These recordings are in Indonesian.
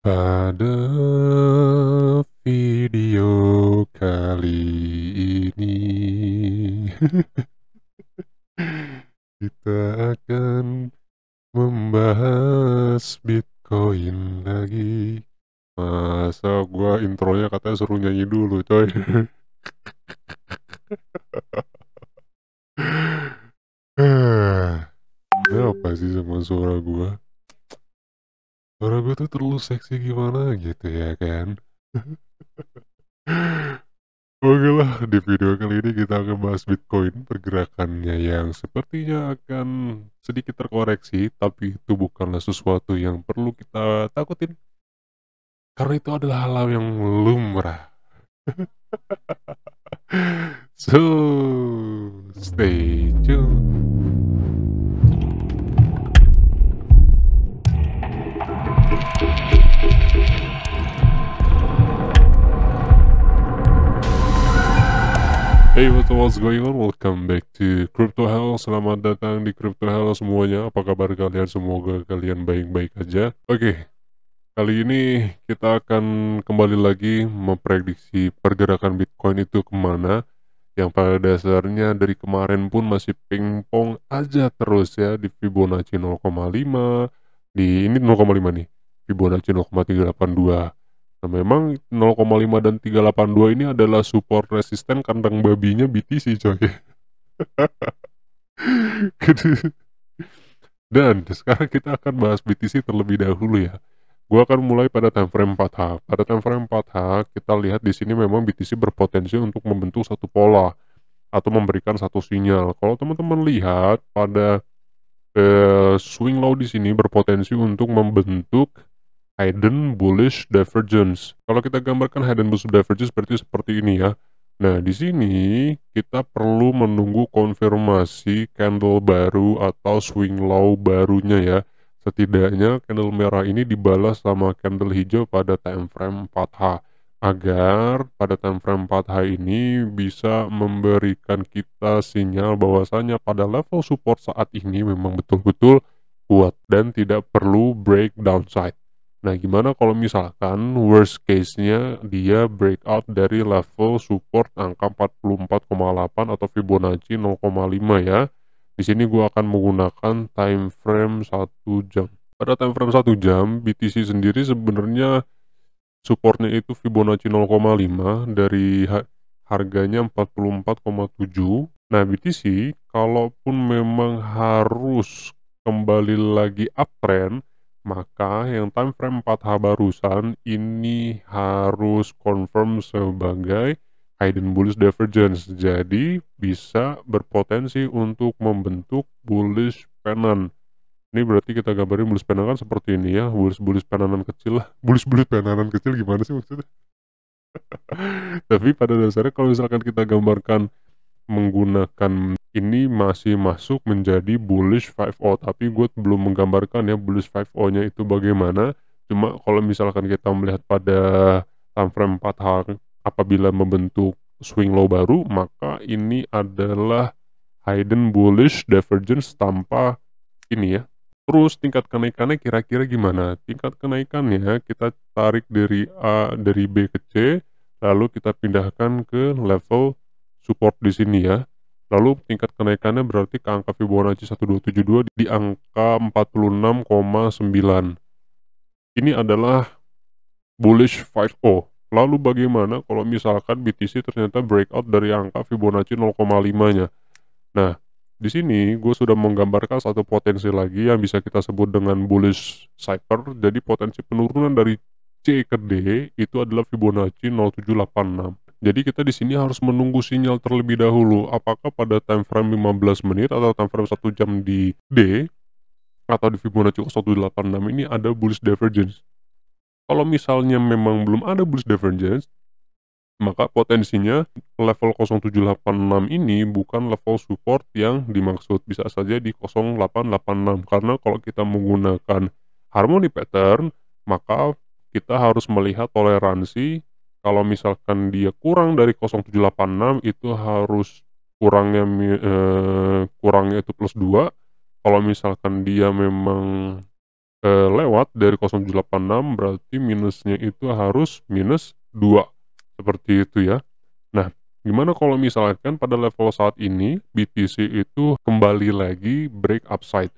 Pada video kali ini kita akan membahas Bitcoin lagi. Masa gua intronya katanya suruh nyanyi dulu, coy. apa sih sama suara gua? Marabel tuh terlalu seksi gimana gitu ya kan Oke lah, di video kali ini kita akan bahas Bitcoin pergerakannya yang sepertinya akan sedikit terkoreksi, tapi itu bukanlah sesuatu yang perlu kita takutin. Karena itu adalah hal yang lumrah. so, stay tuned. Hey what what's going on welcome back to Crypto Hell Selamat datang di Crypto Hell semuanya Apa kabar kalian semoga kalian baik-baik aja Oke okay. Kali ini kita akan kembali lagi memprediksi pergerakan Bitcoin itu kemana Yang pada dasarnya dari kemarin pun masih pingpong aja terus ya Di Fibonacci 0,5 Di ini 0,5 nih Fibonacci 0,382 Nah memang 0,5 dan 382 ini adalah support resisten kandang babinya BTC coy. Gitu. dan sekarang kita akan bahas BTC terlebih dahulu ya. Gue akan mulai pada time frame 4H. Pada time frame 4H kita lihat di sini memang BTC berpotensi untuk membentuk satu pola atau memberikan satu sinyal. Kalau teman-teman lihat pada eh, swing low di sini berpotensi untuk membentuk Hidden Bullish Divergence. Kalau kita gambarkan Hidden Bullish Divergence berarti seperti ini ya. Nah, di sini kita perlu menunggu konfirmasi candle baru atau swing low barunya ya. Setidaknya candle merah ini dibalas sama candle hijau pada time frame 4H agar pada time frame 4H ini bisa memberikan kita sinyal bahwasanya pada level support saat ini memang betul-betul kuat dan tidak perlu break downside. Nah, gimana kalau misalkan worst case-nya dia breakout dari level support angka 44,8 atau Fibonacci 0,5 ya. Di sini gue akan menggunakan time frame 1 jam. Pada time frame 1 jam, BTC sendiri sebenarnya supportnya itu Fibonacci 0,5 dari harganya 44,7. Nah, BTC kalaupun memang harus kembali lagi uptrend maka yang time frame 4H barusan ini harus confirm sebagai hidden bullish divergence jadi bisa berpotensi untuk membentuk bullish pennant ini berarti kita gambarin bullish pennant kan seperti ini ya bullish bullish pennantan kecil lah bullish bullish pennantan kecil gimana sih maksudnya tapi pada dasarnya kalau misalkan kita gambarkan menggunakan ini masih masuk menjadi bullish 5O tapi gue belum menggambarkan ya bullish 5O nya itu bagaimana cuma kalau misalkan kita melihat pada time frame 4 hari apabila membentuk swing low baru maka ini adalah hidden bullish divergence tanpa ini ya terus tingkat kenaikannya kira-kira gimana tingkat kenaikannya kita tarik dari A dari B ke C lalu kita pindahkan ke level support di sini ya Lalu tingkat kenaikannya berarti ke angka Fibonacci 1272 di angka 46,9. Ini adalah bullish 5O. Lalu bagaimana kalau misalkan BTC ternyata breakout dari angka Fibonacci 0,5-nya? Nah, di sini gue sudah menggambarkan satu potensi lagi yang bisa kita sebut dengan bullish cycle. Jadi potensi penurunan dari C ke D itu adalah Fibonacci 0786. Jadi kita di sini harus menunggu sinyal terlebih dahulu apakah pada time frame 15 menit atau time frame 1 jam di D atau di Fibonacci 186 ini ada bullish divergence. Kalau misalnya memang belum ada bullish divergence, maka potensinya level 0786 ini bukan level support yang dimaksud bisa saja di 0886 karena kalau kita menggunakan harmony pattern maka kita harus melihat toleransi kalau misalkan dia kurang dari 0786 itu harus kurangnya eh, kurangnya itu plus 2 kalau misalkan dia memang eh, lewat dari 0786 berarti minusnya itu harus minus 2 seperti itu ya nah gimana kalau misalkan pada level saat ini BTC itu kembali lagi break upside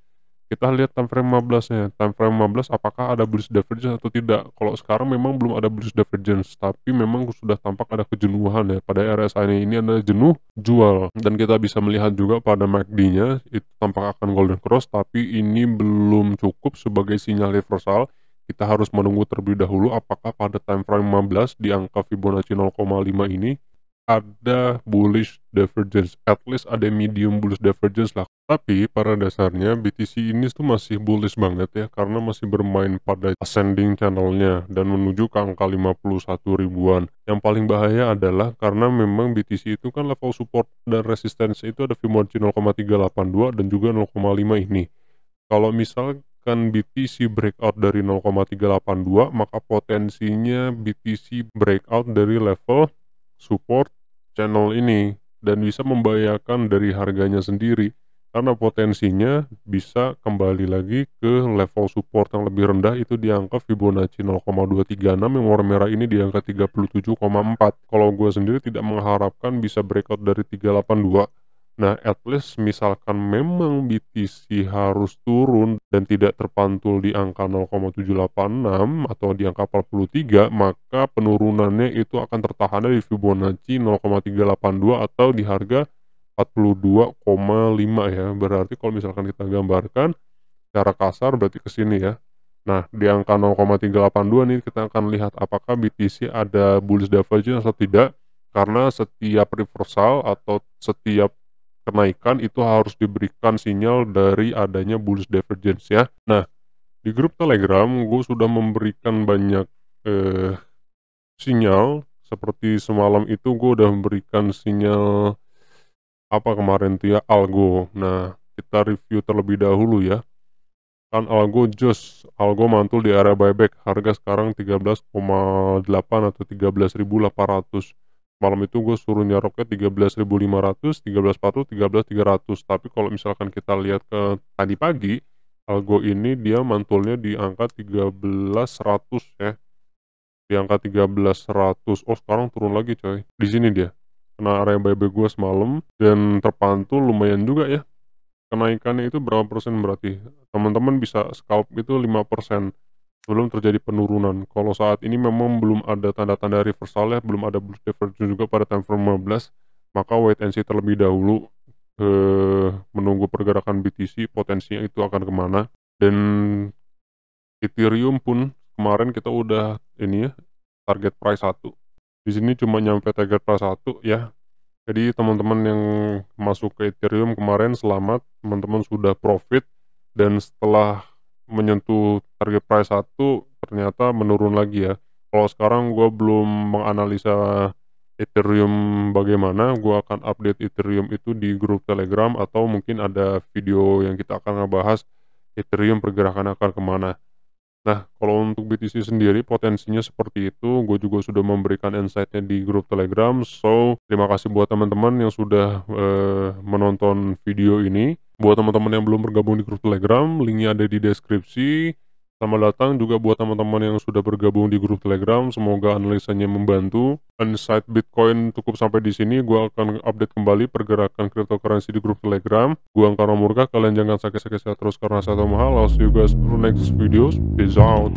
kita lihat time frame 15 nya time frame 15 apakah ada bullish divergence atau tidak kalau sekarang memang belum ada bullish divergence tapi memang sudah tampak ada kejenuhan ya pada RSI ini ini adalah jenuh jual dan kita bisa melihat juga pada MACD nya itu tampak akan golden cross tapi ini belum cukup sebagai sinyal reversal kita harus menunggu terlebih dahulu apakah pada time frame 15 di angka Fibonacci 0,5 ini ada bullish divergence at least ada medium bullish divergence lah tapi pada dasarnya BTC ini tuh masih bullish banget ya karena masih bermain pada ascending channelnya dan menuju ke angka 51 ribuan. Yang paling bahaya adalah karena memang BTC itu kan level support dan resistance itu ada Fibonacci 0,382 dan juga 0,5 ini. Kalau misalkan BTC breakout dari 0,382 maka potensinya BTC breakout dari level support channel ini dan bisa membahayakan dari harganya sendiri karena potensinya bisa kembali lagi ke level support yang lebih rendah itu di angka Fibonacci 0,236 yang warna merah ini di angka 37,4 kalau gue sendiri tidak mengharapkan bisa breakout dari 382 nah at least misalkan memang BTC harus turun dan tidak terpantul di angka 0,786 atau di angka 43 maka penurunannya itu akan tertahan di Fibonacci 0,382 atau di harga 42,5 ya berarti kalau misalkan kita gambarkan secara kasar berarti ke sini ya nah di angka 0,382 ini kita akan lihat apakah BTC ada bullish divergence atau tidak karena setiap reversal atau setiap kenaikan itu harus diberikan sinyal dari adanya bullish divergence ya nah di grup telegram gue sudah memberikan banyak eh, sinyal seperti semalam itu gue udah memberikan sinyal apa kemarin tuh ya algo nah kita review terlebih dahulu ya kan algo just algo mantul di area buyback harga sekarang 13,8 atau 13.800 malam itu gue suruh nyaroknya 13.500 13.400 13.300 tapi kalau misalkan kita lihat ke tadi pagi algo ini dia mantulnya di angka 13.100 ya di angka 13.100 oh sekarang turun lagi coy di sini dia kena area BB gue semalam dan terpantul lumayan juga ya kenaikannya itu berapa persen berarti teman-teman bisa scalp itu 5 persen belum terjadi penurunan kalau saat ini memang belum ada tanda-tanda reversal ya belum ada bullish divergence juga pada time frame 15 maka wait and see terlebih dahulu ke eh, menunggu pergerakan BTC potensinya itu akan kemana dan Ethereum pun kemarin kita udah ini ya target price 1 di sini cuma nyampe Tiger Class 1 ya jadi teman-teman yang masuk ke Ethereum kemarin selamat teman-teman sudah profit dan setelah menyentuh target price 1 ternyata menurun lagi ya kalau sekarang gue belum menganalisa Ethereum bagaimana gue akan update Ethereum itu di grup Telegram atau mungkin ada video yang kita akan ngebahas Ethereum pergerakan akan kemana Nah, kalau untuk BTC sendiri potensinya seperti itu, gue juga sudah memberikan insight-nya di grup Telegram. So, terima kasih buat teman-teman yang sudah uh, menonton video ini. Buat teman-teman yang belum bergabung di grup Telegram, linknya ada di deskripsi. Selamat datang juga buat teman-teman yang sudah bergabung di grup Telegram. Semoga analisanya membantu. Insight Bitcoin cukup sampai di sini. Gua akan update kembali pergerakan cryptocurrency di grup Telegram. Gua Angkara Murka. Kalian jangan sakit-sakit sehat terus karena saya tahu mahal. I'll see you guys the next videos. Peace out.